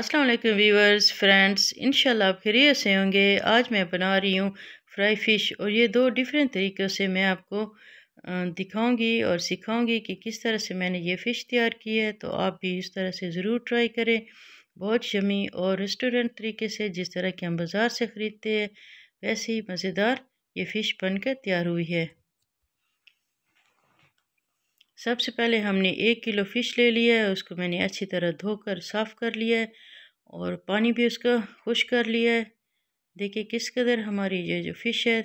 अस्सलाम वालेकुम viewers friends इंशाल्लाह आप खैरियत से होंगे आज मैं बना रही हूँ फ्राई फिश और ये दो डिफरेंट तरीक़ों से मैं आपको दिखाऊंगी और सिखाऊंगी कि किस तरह से मैंने ये फ़िश तैयार की है तो आप भी इस तरह से ज़रूर ट्राई करें बहुत शमी और रेस्टोरेंट तरीके से जिस तरह के हम बाज़ार से ख़रीदते हैं वैसे ही मज़ेदार ये फ़िश बनकर तैयार हुई है सबसे पहले हमने एक किलो फ़िश ले लिया है उसको मैंने अच्छी तरह धोकर साफ़ कर लिया है और पानी भी उसका खुश कर लिया है देखिए किस कदर हमारी ये जो फ़िश है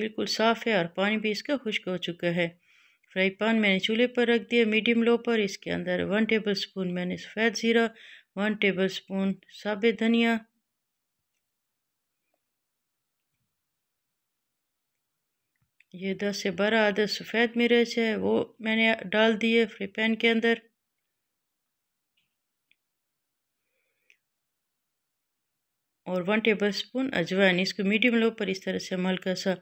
बिल्कुल साफ़ है और पानी भी इसका खुश्क हो चुका है फ्राई पैन मैंने चूल्हे पर रख दिया मीडियम लो पर इसके अंदर वन टेबल स्पून मैंने सफ़ेद ज़ीरा वन टेबल स्पून साबित धनिया ये दस से बारह आदर सफ़ेद मिर्च है वो मैंने डाल दिए फ्री पैन के अंदर और वन टेबल स्पून अजवाइन इसको मीडियम लो पर इस तरह से हम हल्का सा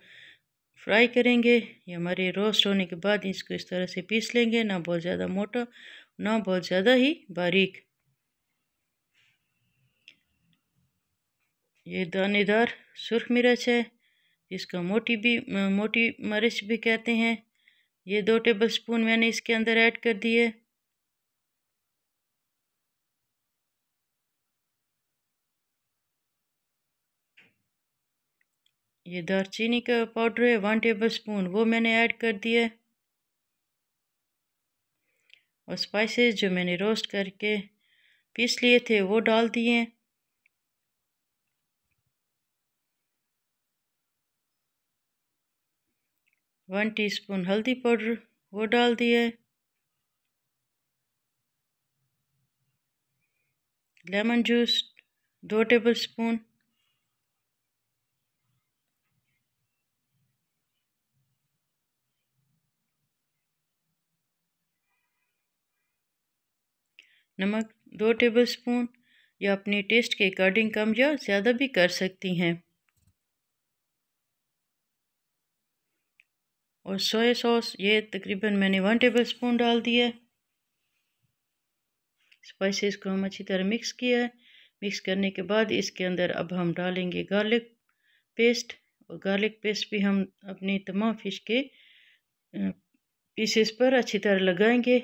फ्राई करेंगे ये हमारे रोस्ट होने के बाद इसको इस तरह से पीस लेंगे ना बहुत ज़्यादा मोटा ना बहुत ज़्यादा ही बारीक ये दानेदार सुर्ख मिर्च है इसको मोटी भी मोटी मर्च भी कहते हैं ये दो टेबल स्पून मैंने इसके अंदर ऐड कर दिए ये दालचीनी का पाउडर है वन टेबल स्पून वो मैंने ऐड कर दिया और स्पाइसेस जो मैंने रोस्ट करके पीस लिए थे वो डाल दिए वन टीस्पून हल्दी पाउडर वो डाल दिया है लेमन जूस दो टेबल स्पून नमक दो टेबल स्पून या अपने टेस्ट के अकॉर्डिंग कम या ज़्यादा भी कर सकती हैं और सोया सॉस ये तकरीबन मैंने वन टेबल स्पून डाल दिया है स्पाइसेस को हम अच्छी तरह मिक्स किया है मिक्स करने के बाद इसके अंदर अब हम डालेंगे गार्लिक पेस्ट और गार्लिक पेस्ट भी हम अपनी तमाम फ़िश के पीसेस पर अच्छी तरह लगाएंगे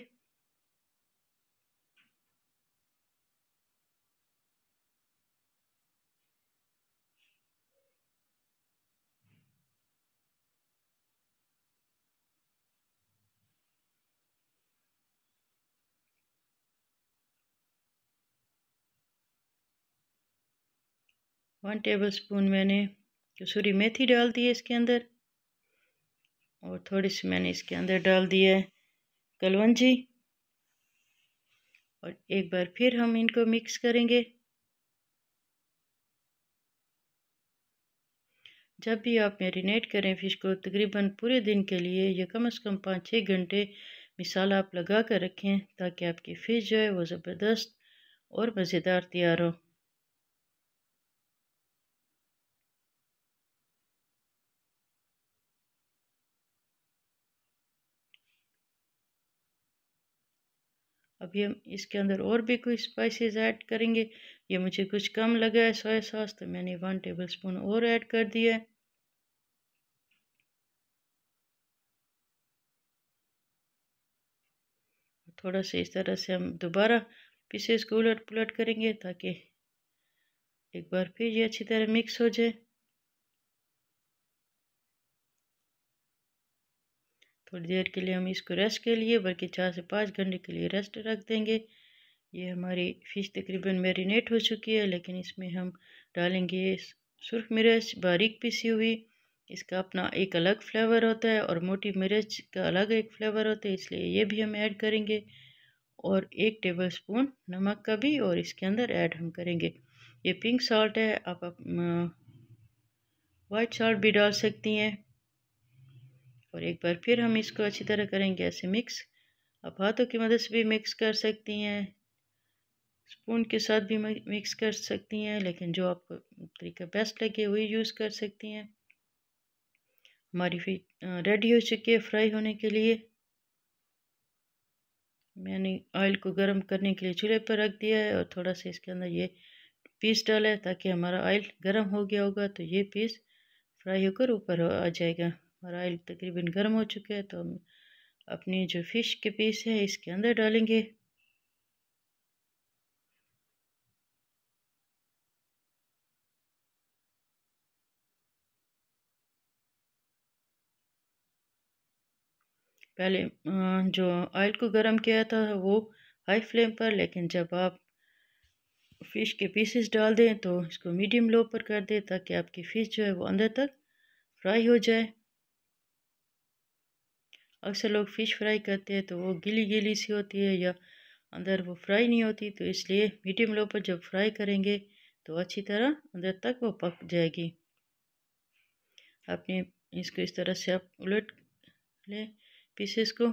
वन टेबल स्पून मैंने कसूरी मेथी डाल दी है इसके अंदर और थोड़ी सी मैंने इसके अंदर डाल दिया है कलवंजी और एक बार फिर हम इनको मिक्स करेंगे जब भी आप मैरिनेट करें फ़िश को तकरीबन पूरे दिन के लिए या कम से कम पाँच छः घंटे मिसाल आप लगा कर रखें ताकि आपकी फ़िश जो है वो ज़बरदस्त और मज़ेदार तैयार हो अभी हम इसके अंदर और भी कुछ स्पाइसेस ऐड करेंगे ये मुझे कुछ कम लगा है सोया सॉस तो मैंने वन टेबल स्पून और ऐड कर दिया है थोड़ा सा इस तरह से हम दोबारा पीसेस को उलट पुलट करेंगे ताकि एक बार फिर ये अच्छी तरह मिक्स हो जाए थोड़ी देर के लिए हम इसको रेस्ट के लिए बल्कि चार से पाँच घंटे के लिए रेस्ट रख देंगे ये हमारी फ़िश तकरीबन मेरीनेट हो चुकी है लेकिन इसमें हम डालेंगे सुरख मिर्च बारीक पीसी हुई इसका अपना एक अलग फ्लेवर होता है और मोटी मिर्च का अलग एक फ्लेवर होता है इसलिए ये भी हम ऐड करेंगे और एक टेबल स्पून नमक का भी और इसके अंदर ऐड हम करेंगे ये पिंक सॉल्ट है आप, आप वाइट सॉल्ट भी डाल सकती हैं और एक बार फिर हम इसको अच्छी तरह करेंगे ऐसे मिक्स आप हाथों की मदद से भी मिक्स कर सकती हैं स्पून के साथ भी मिक्स कर सकती हैं लेकिन जो आपको तरीका बेस्ट लगे वही यूज़ कर सकती हैं हमारी फिर रेडी हो चुकी है फ्राई होने के लिए मैंने ऑयल को गर्म करने के लिए चूल्हे पर रख दिया है और थोड़ा सा इसके अंदर ये पीस डाला है ताकि हमारा ऑयल गर्म हो गया होगा तो ये पीस फ्राई होकर ऊपर आ जाएगा और ऑयल तकरीबन गर्म हो चुका है तो हम अपनी जो फ़िश के पीस है इसके अंदर डालेंगे पहले जो ऑयल को गर्म किया था वो हाई फ्लेम पर लेकिन जब आप फ़िश के पीसेस डाल दें तो इसको मीडियम लो पर कर दें ताकि आपकी फ़िश जो है वो अंदर तक फ्राई हो जाए अक्सर लोग फ़िश फ्राई करते हैं तो वो गीली गीली सी होती है या अंदर वो फ्राई नहीं होती तो इसलिए मीडियम लो पर जब फ्राई करेंगे तो अच्छी तरह अंदर तक वो पक जाएगी आपने इसको इस तरह से आप उलट लें पीसेस को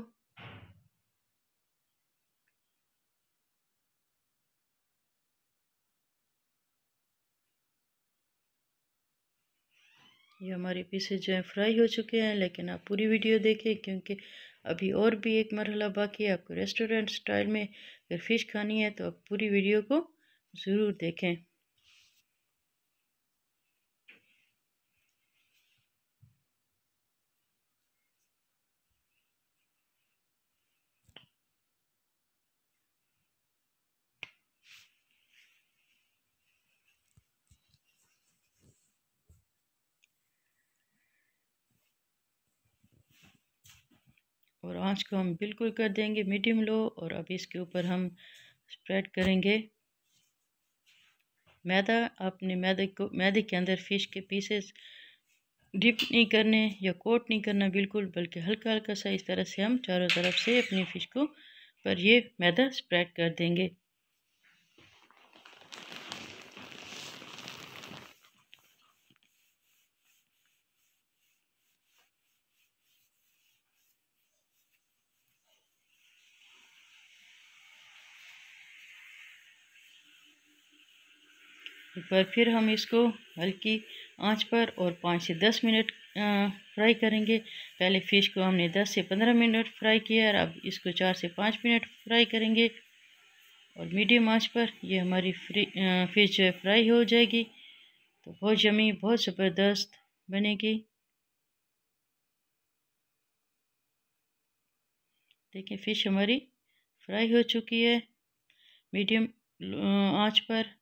ये हमारे पीसेज जो हैं फ्राई हो चुके हैं लेकिन आप पूरी वीडियो देखें क्योंकि अभी और भी एक मरहला बाकी है आपको रेस्टोरेंट स्टाइल में अगर फ़िश खानी है तो आप पूरी वीडियो को ज़रूर देखें और आँच को हम बिल्कुल कर देंगे मीडियम लो और अब इसके ऊपर हम स्प्रेड करेंगे मैदा आपने मैदे को मैदे के अंदर फ़िश के पीसेस डिप नहीं करने या कोट नहीं करना बिल्कुल बल्कि हल्का हल्का सा इस तरह से हम चारों तरफ से अपनी फ़िश को पर ये मैदा स्प्रेड कर देंगे पर फिर हम इसको हल्की आंच पर और पाँच से दस मिनट फ्राई करेंगे पहले फ़िश को हमने दस से पंद्रह मिनट फ्राई किया और अब इसको चार से पाँच मिनट फ्राई करेंगे और मीडियम आंच पर ये हमारी फ्री फिश जो है फ्राई हो जाएगी तो बहुत जमी बहुत ज़बरदस्त बनेगी देखिए फ़िश हमारी फ्राई हो चुकी है मीडियम आंच पर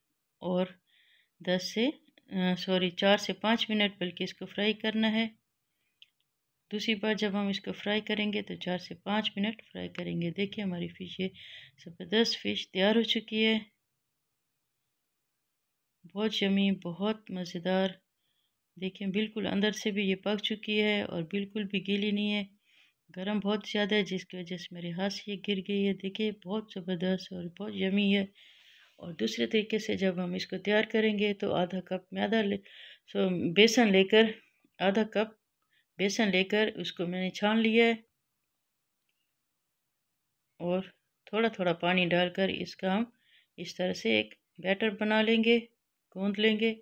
और दस से सॉरी चार से पाँच मिनट बल्कि इसको फ्राई करना है दूसरी बार जब हम इसको फ्राई करेंगे तो चार से पाँच मिनट फ्राई करेंगे देखिए हमारी फ़िश ये ज़बरदस्त फ़िश तैयार हो चुकी है बहुत यमी बहुत मज़ेदार देखिए बिल्कुल अंदर से भी ये पक चुकी है और बिल्कुल भी गीली नहीं है गर्म बहुत ज़्यादा है जिसकी वजह से मेरे हाथ से गिर गई है देखिए बहुत ज़बरदस्त और बहुत यमी है और दूसरे तरीके से जब हम इसको तैयार करेंगे तो आधा कप मैदा ले सो बेसन लेकर आधा कप बेसन लेकर उसको मैंने छान लिया है और थोड़ा थोड़ा पानी डालकर इसका हम इस तरह से एक बैटर बना लेंगे गूँध लेंगे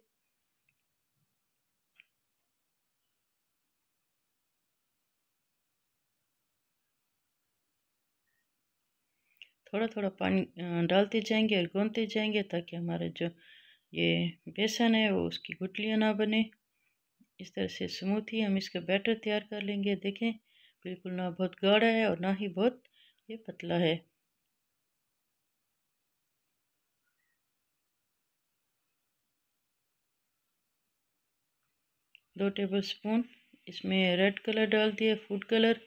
थोड़ा थोड़ा पानी डालते जाएंगे और गूंथते जाएंगे ताकि हमारा जो ये बेसन है वो उसकी गुटलियाँ ना बने इस तरह से स्मूथ ही हम इसका बैटर तैयार कर लेंगे देखें बिल्कुल ना बहुत गाढ़ा है और ना ही बहुत ये पतला है दो टेबल स्पून इसमें रेड कलर डाल दिया फूड कलर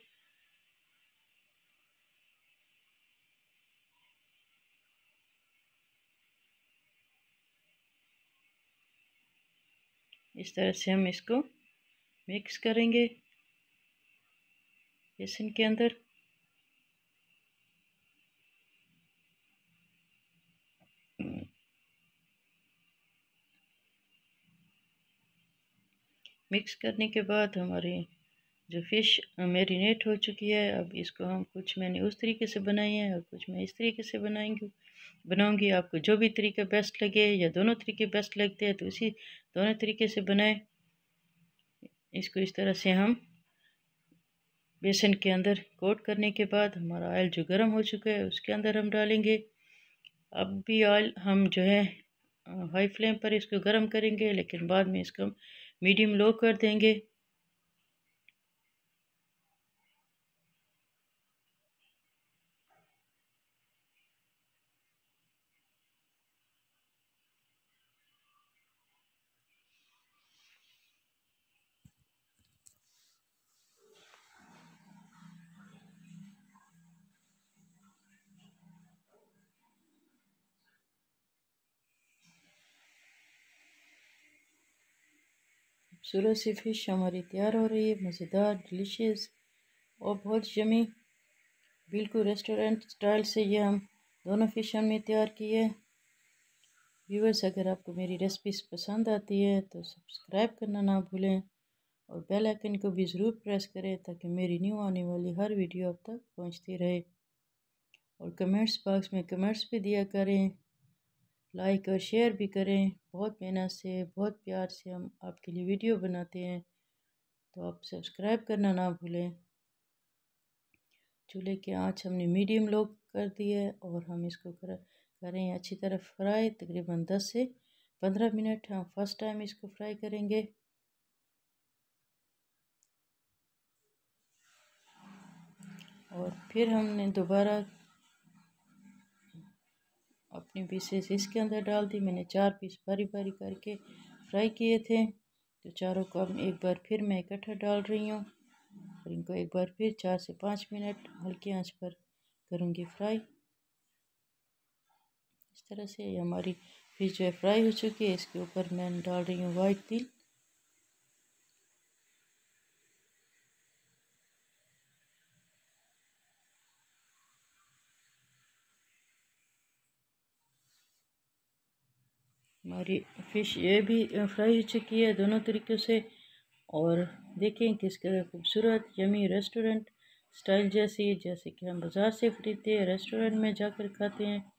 इस तरह से हम इसको मिक्स करेंगे बेसन के अंदर मिक्स करने के बाद हमारे जो फ़िश मेरीनेट हो चुकी है अब इसको हम कुछ मैंने उस तरीके से बनाई है और कुछ मैं इस तरीके से बनाएंगी बनाऊंगी आपको जो भी तरीका बेस्ट लगे या दोनों तरीके बेस्ट लगते हैं तो उसी दोनों तरीके से बनाएं इसको इस तरह से हम बेसन के अंदर कोट करने के बाद हमारा ऑयल जो गर्म हो चुका है उसके अंदर हम डालेंगे अब भी ऑयल हम जो है हाई फ्लेम पर इसको गर्म करेंगे लेकिन बाद में इसको मीडियम लो कर देंगे खूबसूरत से फ़िश हमारी तैयार हो रही है मज़ेदार डिलीशियस और बहुत जमी बिल्कुल रेस्टोरेंट स्टाइल से ये हम दोनों फ़िश हमने तैयार की है व्यूवर्स अगर आपको मेरी रेसिपीज पसंद आती है तो सब्सक्राइब करना ना भूलें और बेल आइकन को भी ज़रूर प्रेस करें ताकि मेरी न्यू आने वाली हर वीडियो आप तक पहुंचती रहे और कमेंट्स बॉक्स में कमेंट्स भी दिया करें लाइक और शेयर भी करें बहुत मेहनत से बहुत प्यार से हम आपके लिए वीडियो बनाते हैं तो आप सब्सक्राइब करना ना भूलें चूल्हे के आँच हमने मीडियम लो कर दी है और हम इसको कर करें अच्छी तरह फ्राई तकरीबन दस से पंद्रह मिनट हम हाँ, फर्स्ट टाइम इसको फ्राई करेंगे और फिर हमने दोबारा अपने पीसेस इसके अंदर डाल दी मैंने चार पीस बारी बारी करके फ्राई किए थे तो चारों को अब एक बार फिर मैं इकट्ठा डाल रही हूँ और इनको एक बार फिर चार से पाँच मिनट हल्की आंच पर करूँगी फ्राई इस तरह से ये हमारी फिश जो है फ्राई हो चुकी है इसके ऊपर मैं डाल रही हूँ वाइट तिल हमारी फ़िश ये भी फ्राई हो चुकी है दोनों तरीक़ों से और देखें किस कदर खूबसूरत यमी रेस्टोरेंट स्टाइल जैसी जैसे कि हम बाज़ार से ख़रीदते हैं रेस्टोरेंट में जाकर खाते हैं